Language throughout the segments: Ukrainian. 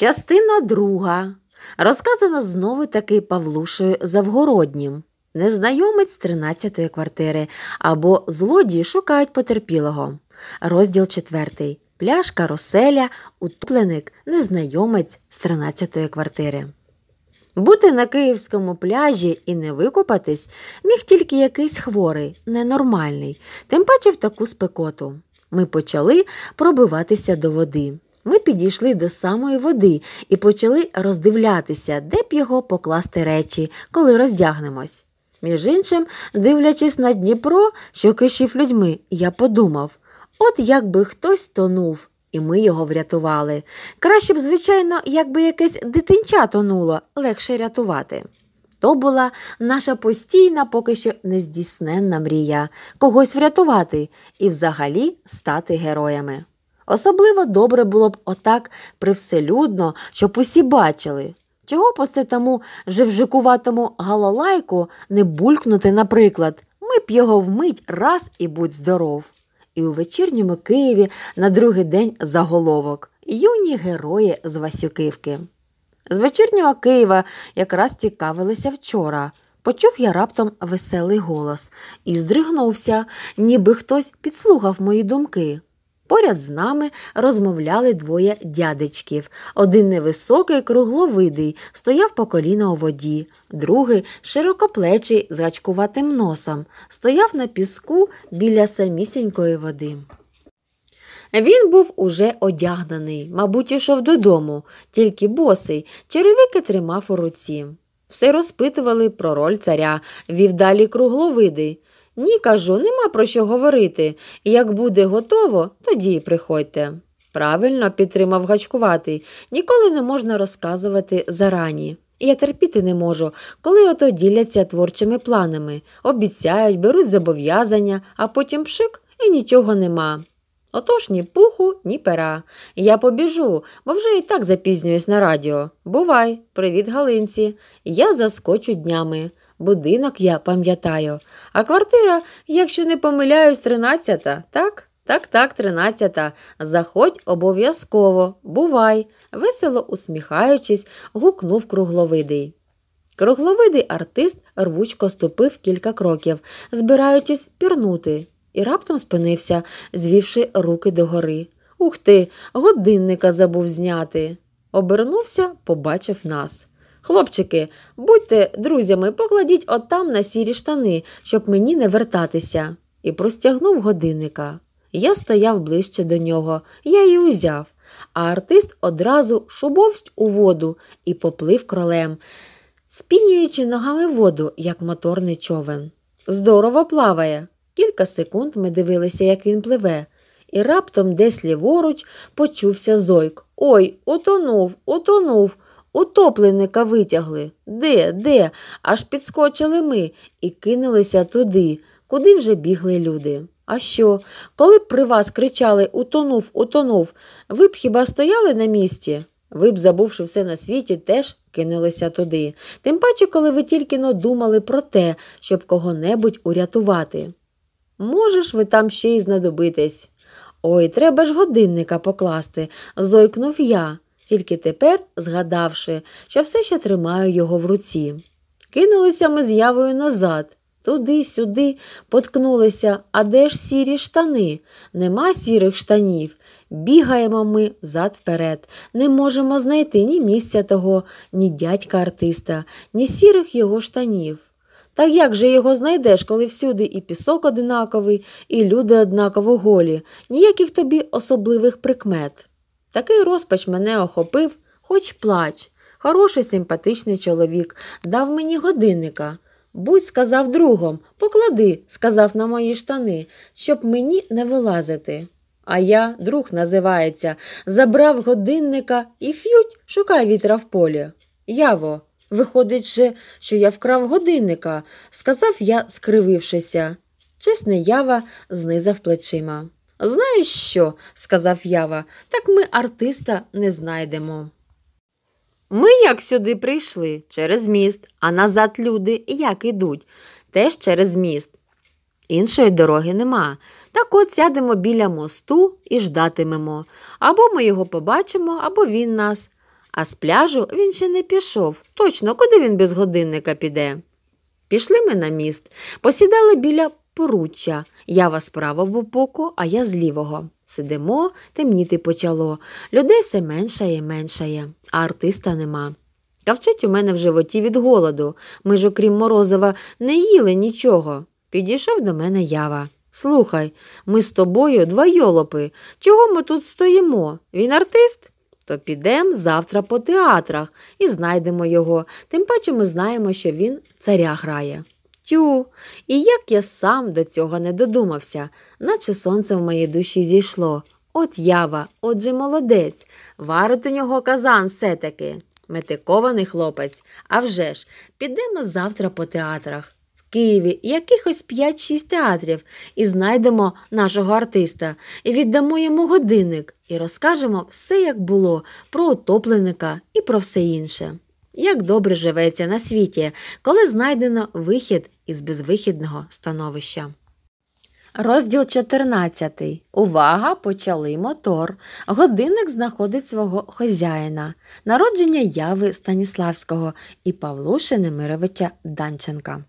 Частина друга розказана знову таки Павлушею Завгороднім, незнайомець 13 квартири або злодії шукають потерпілого. Розділ 4. Пляшка, Роселя, утопленик, незнайомець з 13 квартири. Бути на київському пляжі і не викупатись міг тільки якийсь хворий, ненормальний, тим паче в таку спекоту. Ми почали пробиватися до води. Ми підійшли до самої води і почали роздивлятися, де б його покласти речі, коли роздягнемось. Між іншим, дивлячись на Дніпро, що кишів людьми, я подумав от якби хтось тонув, і ми його врятували. Краще б, звичайно, якби якесь дитинча тонуло, легше рятувати. То була наша постійна, поки що нездійсненна мрія когось врятувати і взагалі стати героями. Особливо добре було б отак привселюдно, щоб усі бачили. Чого по це тому живжикуватому галалайку не булькнути, наприклад, ми б його вмить раз і будь здоров. І у вечірньому Києві на другий день заголовок юні герої з Васюківки. З вечірнього Києва якраз цікавилися вчора. Почув я раптом веселий голос і здригнувся, ніби хтось підслухав мої думки. Поряд з нами розмовляли двоє дядечків. Один невисокий, кругловидий, стояв по коліна у воді, другий широкоплечий з гачкуватим носом, стояв на піску біля самісінької води. Він був уже одягнений, мабуть, ішов додому, тільки босий, черевики тримав у руці. Все розпитували про роль царя, вів далі кругловидий. Ні, кажу, нема про що говорити. Як буде готово, тоді й приходьте. Правильно підтримав гачкуватий, ніколи не можна розказувати зарані. Я терпіти не можу, коли ото діляться творчими планами, обіцяють, беруть зобов'язання, а потім пшик і нічого нема. Отож ні пуху, ні пера. Я побіжу, бо вже і так запізнююсь на радіо. Бувай, привіт Галинці. Я заскочу днями. Будинок я пам'ятаю. А квартира, якщо не помиляюсь, тринадцята, так? Так, так, тринадцята. Заходь обов'язково, бувай, весело усміхаючись, гукнув кругловидий. Кругловидий артист рвучко ступив кілька кроків, збираючись пірнути, і раптом спинився, звівши руки догори. Ух ти, годинника забув зняти. Обернувся, побачив нас. Хлопчики, будьте друзями, покладіть отам на сірі штани, щоб мені не вертатися. І простягнув годинника. Я стояв ближче до нього, я її узяв, а артист одразу шубовсть у воду і поплив кролем, спінюючи ногами воду, як моторний човен. Здорово плаває. Кілька секунд ми дивилися, як він пливе, і раптом десь ліворуч почувся зойк. Ой, утонув, утонув. Утопленика витягли. Де, де? Аж підскочили ми і кинулися туди, куди вже бігли люди. А що? Коли б при вас кричали утонув, утонув, ви б хіба стояли на місці? Ви б, забувши все на світі, теж кинулися туди, тим паче, коли ви тільки но думали про те, щоб кого-небудь урятувати. Можеш, ви там ще й знадобитись? Ой, треба ж годинника покласти, зойкнув я тільки тепер, згадавши, що все ще тримаю його в руці. Кинулися ми з явою назад, туди, сюди, поткнулися, а де ж сірі штани? Нема сірих штанів. Бігаємо ми взад вперед, не можемо знайти ні місця того, ні дядька артиста, ні сірих його штанів. Та як же його знайдеш, коли всюди і пісок одинаковий, і люди однаково голі, ніяких тобі особливих прикмет. Такий розпач мене охопив, хоч плач. Хороший симпатичний чоловік дав мені годинника. Будь сказав другом, поклади, сказав на мої штани, щоб мені не вилазити. А я, друг називається, забрав годинника і ф'ють, шукай вітра в полі. Яво, виходить же, що я вкрав годинника, сказав я, скривившися. Чесний ява знизав плечима. Знаєш що? сказав Ява, так ми артиста не знайдемо. Ми як сюди прийшли через міст, а назад люди як ідуть, теж через міст. Іншої дороги нема. Так от сядемо біля мосту і ждатимемо. Або ми його побачимо, або він нас. А з пляжу він ще не пішов. Точно, куди він без годинника піде? Пішли ми на міст, посідали біля поруччя. Я вас з правого боку, а я з лівого. Сидимо, темніти почало. Людей все меншає, і меншає, а артиста нема. Кавчить у мене в животі від голоду. Ми ж, окрім Морозова, не їли нічого. Підійшов до мене ява. Слухай, ми з тобою два йолопи. Чого ми тут стоїмо? Він артист? То підемо завтра по театрах і знайдемо його, тим паче ми знаємо, що він царя грає. Тю, і як я сам до цього не додумався, наче сонце в моїй душі зійшло. От ява, отже, молодець. Варить у нього казан все-таки. Метикований хлопець. А вже ж, підемо завтра по театрах. В Києві якихось 5-6 театрів і знайдемо нашого артиста, і віддамо йому годинник, і розкажемо все, як було, про утопленика і про все інше як добре живеться на світі, коли знайдено вихід із безвихідного становища. Розділ 14. Увага! Почали мотор. Годинник знаходить свого хозяїна, народження яви Станіславського і Павлуши Немировича Данченка.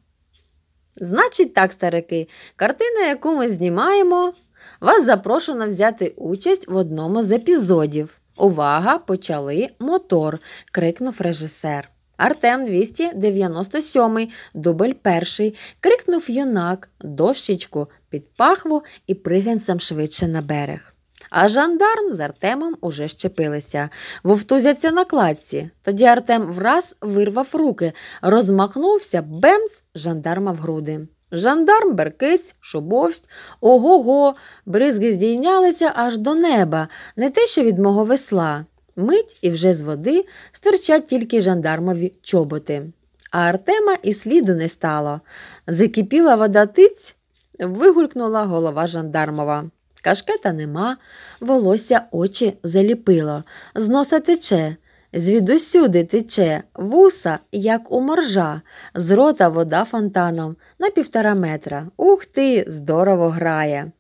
Значить, так, старики, картина, яку ми знімаємо, вас запрошено взяти участь в одному з епізодів. Увага, почали мотор! крикнув режисер. Артем 297, дубль перший, крикнув юнак, дощечку під пахву і пригінцем швидше на берег. А жандарм з Артемом уже щепилися, вовтузяться на кладці. Тоді Артем враз вирвав руки, розмахнувся бемц жандарма в груди. Жандарм, беркиць, шубовсть, ого го, бризги здійнялися аж до неба, не те, що від мого весла. Мить і вже з води стирчать тільки жандармові чоботи. А Артема і сліду не стало. Закипіла вода тиць, вигулькнула голова жандармова. Кашкета нема, волосся очі заліпило, з носа тече. Звідусюди тече вуса, як у моржа, з рота вода фонтаном на півтора метра. Ух ти, здорово грає.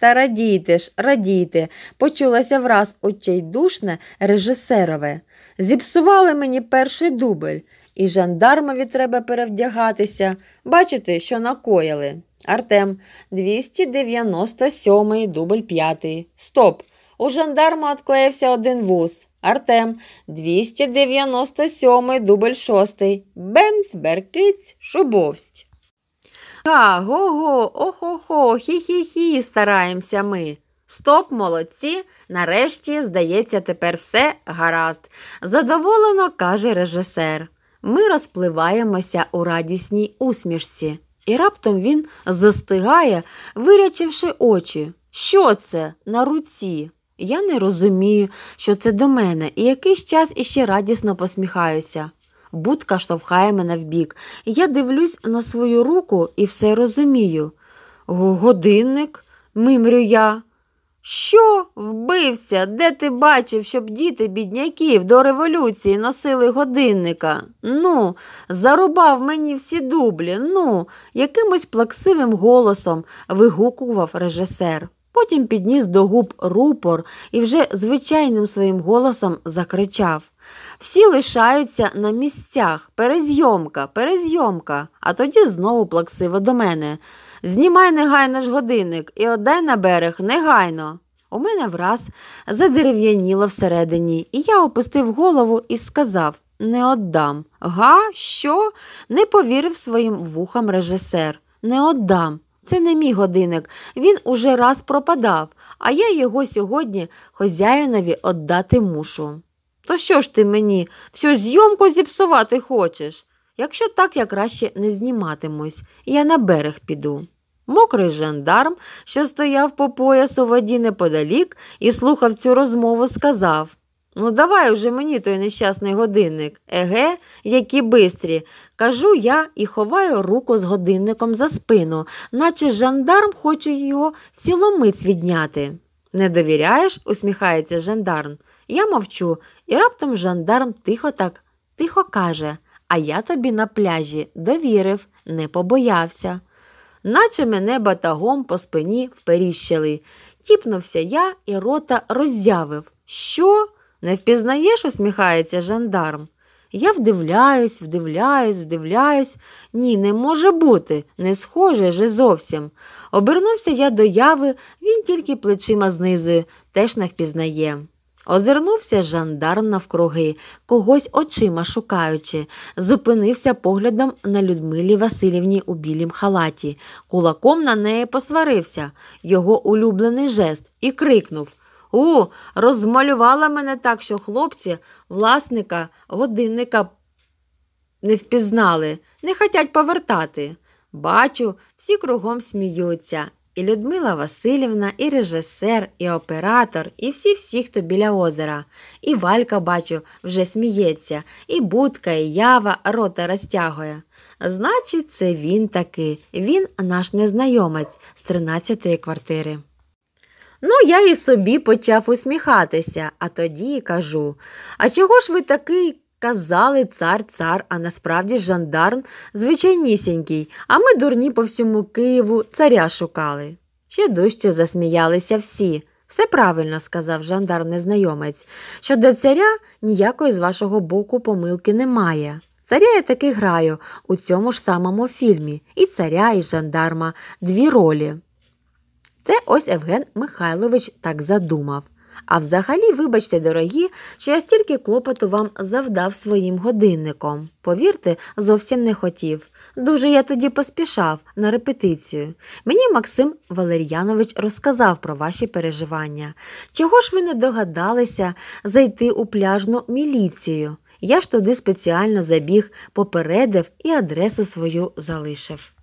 Та радійте ж, радійте, почулася враз очейдушне режисерове. Зіпсували мені перший дубль, і жандармові треба перевдягатися, бачите, що накоїли. Артем, 297 дубль 5. Стоп! У жандарма отклеївся один вуз. Артем 297 дубль 6. Бенц, беркиць, шубовсть. Га, го го, охо-хо, хі-хі-хі, стараємося ми. Стоп, молодці. Нарешті, здається, тепер все гаразд. Задоволено каже режисер. Ми розпливаємося у радісній усмішці. І раптом він застигає, вирячивши очі. Що це на руці? Я не розумію, що це до мене, і якийсь час іще радісно посміхаюся. Будка штовхає мене вбік. Я дивлюсь на свою руку і все розумію. Годинник, мимрю я. Що вбився? Де ти бачив, щоб діти бідняків до революції носили годинника? Ну, зарубав мені всі дублі, ну, якимось плаксивим голосом вигукував режисер потім підніс до губ рупор і вже звичайним своїм голосом закричав. Всі лишаються на місцях, перезйомка, перезйомка, а тоді знову плаксиво до мене. Знімай негайно ж годинник і оддай на берег негайно. У мене враз задерев'яніло всередині, і я опустив голову і сказав не оддам. Га, що? Не повірив своїм вухам режисер. Не оддам. Це не мій годинник, він уже раз пропадав, а я його сьогодні хозяїнові віддати мушу. То що ж ти мені всю зйомку зіпсувати хочеш? Якщо так, я краще не зніматимусь, я на берег піду. Мокрий жандарм, що стояв по поясу воді неподалік і слухав цю розмову, сказав Ну, давай уже мені той нещасний годинник. Еге, які бистрі. Кажу я і ховаю руку з годинником за спину, наче жандарм хоче його сіломиць відняти. Не довіряєш? усміхається жандарм. Я мовчу, і раптом жандарм тихо так, тихо каже, а я тобі на пляжі довірив, не побоявся. Наче мене батагом по спині вперіщили. Тіпнувся я і рота роззявив. Що? Не впізнаєш, усміхається жандарм. Я вдивляюсь, вдивляюсь, вдивляюсь. Ні, не може бути, не схоже же зовсім. Обернувся я до яви, він тільки плечима знизує, теж не впізнає. Озирнувся жандарм навкруги, когось очима шукаючи, зупинився поглядом на Людмилі Васильівні у білім халаті, кулаком на неї посварився, його улюблений жест, і крикнув у, розмалювала мене так, що хлопці власника годинника не впізнали, не хотять повертати. Бачу, всі кругом сміються. І Людмила Васильівна, і режисер, і оператор, і всі всі, хто біля озера. І Валька, бачу, вже сміється, і будка, і ява рота розтягує. Значить, це він таки, він наш незнайомець з 13-ї квартири. Ну, я і собі почав усміхатися, а тоді кажу А чого ж ви такий казали цар цар, а насправді жандарм звичайнісінький, а ми дурні по всьому Києву царя шукали. Ще дужче засміялися всі. Все правильно, сказав жандар незнайомець, що до царя ніякої з вашого боку помилки немає. Царя я таки граю у цьому ж самому фільмі і царя, і жандарма дві ролі. Це ось Евген Михайлович так задумав. А взагалі, вибачте, дорогі, що я стільки клопоту вам завдав своїм годинником. Повірте, зовсім не хотів. Дуже я тоді поспішав на репетицію. Мені Максим Валер'янович розказав про ваші переживання. Чого ж ви не догадалися зайти у пляжну міліцію? Я ж туди спеціально забіг, попередив і адресу свою залишив.